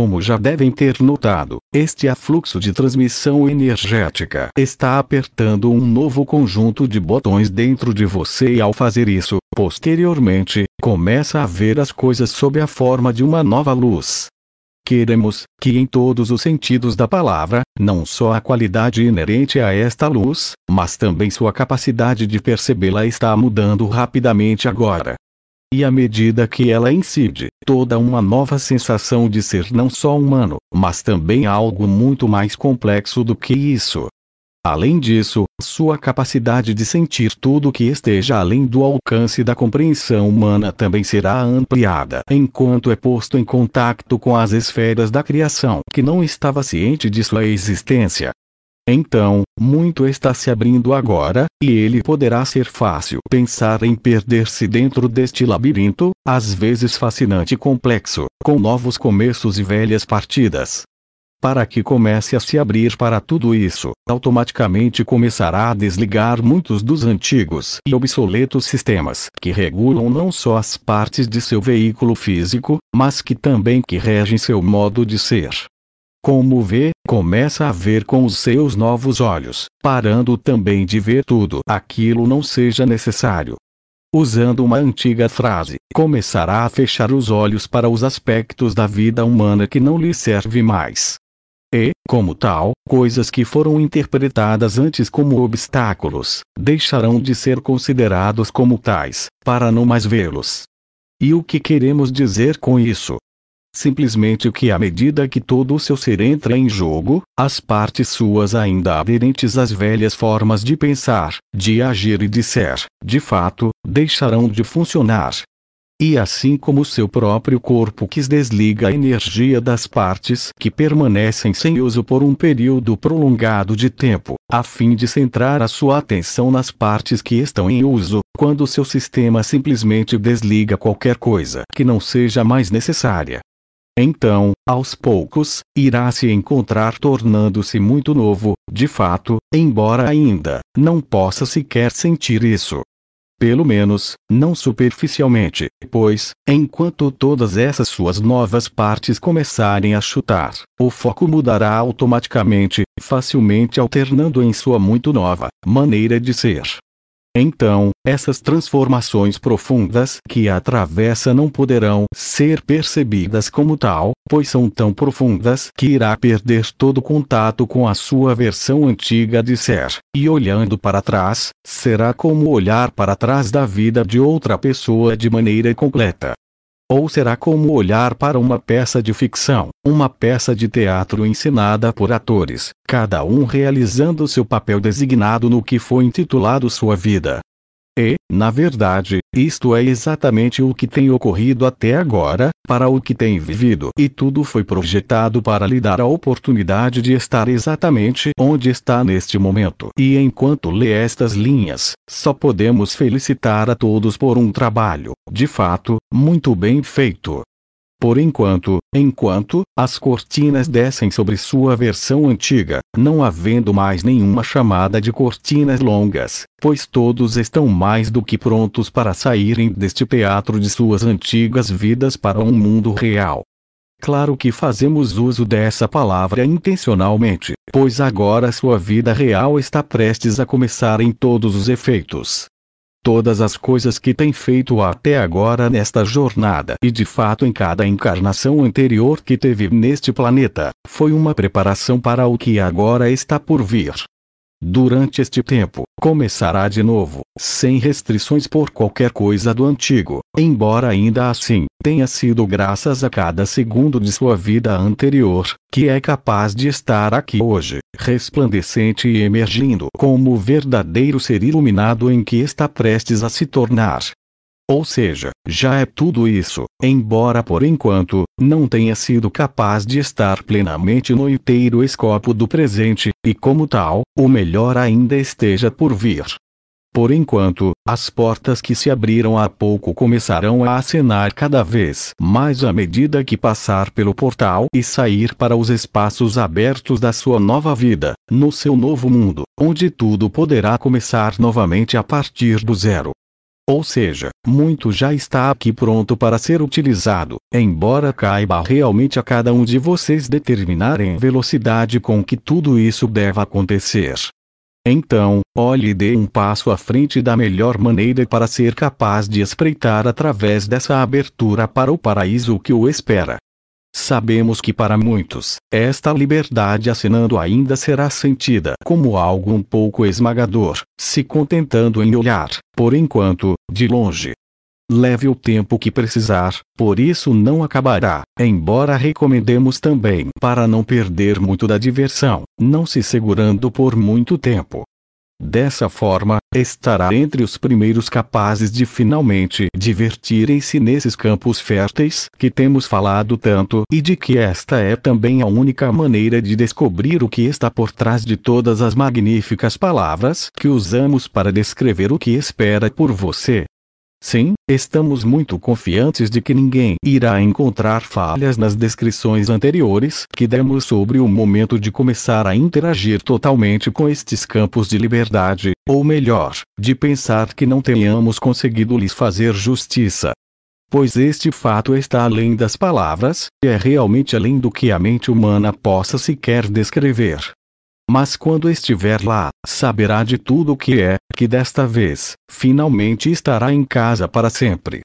Como já devem ter notado, este afluxo de transmissão energética está apertando um novo conjunto de botões dentro de você e ao fazer isso, posteriormente, começa a ver as coisas sob a forma de uma nova luz. Queremos que em todos os sentidos da palavra, não só a qualidade inerente a esta luz, mas também sua capacidade de percebê-la está mudando rapidamente agora. E à medida que ela incide, toda uma nova sensação de ser não só humano, mas também algo muito mais complexo do que isso. Além disso, sua capacidade de sentir tudo que esteja além do alcance da compreensão humana também será ampliada enquanto é posto em contato com as esferas da criação que não estava ciente de sua existência. Então, muito está se abrindo agora, e ele poderá ser fácil pensar em perder-se dentro deste labirinto, às vezes fascinante e complexo, com novos começos e velhas partidas. Para que comece a se abrir para tudo isso, automaticamente começará a desligar muitos dos antigos e obsoletos sistemas que regulam não só as partes de seu veículo físico, mas que também que regem seu modo de ser. Como vê, começa a ver com os seus novos olhos, parando também de ver tudo aquilo não seja necessário. Usando uma antiga frase, começará a fechar os olhos para os aspectos da vida humana que não lhe serve mais. E, como tal, coisas que foram interpretadas antes como obstáculos, deixarão de ser considerados como tais, para não mais vê-los. E o que queremos dizer com isso? Simplesmente que à medida que todo o seu ser entra em jogo, as partes suas ainda aderentes às velhas formas de pensar, de agir e de ser, de fato, deixarão de funcionar. E assim como seu próprio corpo que desliga a energia das partes que permanecem sem uso por um período prolongado de tempo, a fim de centrar a sua atenção nas partes que estão em uso, quando seu sistema simplesmente desliga qualquer coisa que não seja mais necessária, então, aos poucos, irá se encontrar tornando-se muito novo, de fato, embora ainda não possa sequer sentir isso. Pelo menos, não superficialmente, pois, enquanto todas essas suas novas partes começarem a chutar, o foco mudará automaticamente, facilmente alternando em sua muito nova maneira de ser. Então, essas transformações profundas que a atravessa não poderão ser percebidas como tal, pois são tão profundas que irá perder todo contato com a sua versão antiga de ser, e olhando para trás, será como olhar para trás da vida de outra pessoa de maneira completa. Ou será como olhar para uma peça de ficção, uma peça de teatro ensinada por atores, cada um realizando seu papel designado no que foi intitulado sua vida. E, na verdade, isto é exatamente o que tem ocorrido até agora, para o que tem vivido. E tudo foi projetado para lhe dar a oportunidade de estar exatamente onde está neste momento. E enquanto lê estas linhas, só podemos felicitar a todos por um trabalho, de fato, muito bem feito. Por enquanto, enquanto, as cortinas descem sobre sua versão antiga, não havendo mais nenhuma chamada de cortinas longas, pois todos estão mais do que prontos para saírem deste teatro de suas antigas vidas para um mundo real. Claro que fazemos uso dessa palavra intencionalmente, pois agora sua vida real está prestes a começar em todos os efeitos todas as coisas que tem feito até agora nesta jornada e de fato em cada encarnação anterior que teve neste planeta, foi uma preparação para o que agora está por vir. Durante este tempo, começará de novo, sem restrições por qualquer coisa do antigo, embora ainda assim tenha sido graças a cada segundo de sua vida anterior, que é capaz de estar aqui hoje, resplandecente e emergindo como o verdadeiro ser iluminado em que está prestes a se tornar. Ou seja, já é tudo isso, embora por enquanto, não tenha sido capaz de estar plenamente no inteiro escopo do presente, e como tal, o melhor ainda esteja por vir. Por enquanto, as portas que se abriram há pouco começarão a acenar cada vez mais à medida que passar pelo portal e sair para os espaços abertos da sua nova vida, no seu novo mundo, onde tudo poderá começar novamente a partir do zero. Ou seja, muito já está aqui pronto para ser utilizado, embora caiba realmente a cada um de vocês determinarem a velocidade com que tudo isso deve acontecer. Então, olhe e dê um passo à frente da melhor maneira para ser capaz de espreitar através dessa abertura para o paraíso que o espera. Sabemos que para muitos, esta liberdade assinando ainda será sentida como algo um pouco esmagador, se contentando em olhar, por enquanto, de longe. Leve o tempo que precisar, por isso não acabará, embora recomendemos também para não perder muito da diversão, não se segurando por muito tempo, Dessa forma, estará entre os primeiros capazes de finalmente divertirem-se nesses campos férteis que temos falado tanto e de que esta é também a única maneira de descobrir o que está por trás de todas as magníficas palavras que usamos para descrever o que espera por você. Sim, estamos muito confiantes de que ninguém irá encontrar falhas nas descrições anteriores que demos sobre o momento de começar a interagir totalmente com estes campos de liberdade, ou melhor, de pensar que não tenhamos conseguido lhes fazer justiça. Pois este fato está além das palavras, e é realmente além do que a mente humana possa sequer descrever. Mas quando estiver lá, saberá de tudo o que é, que desta vez, finalmente estará em casa para sempre.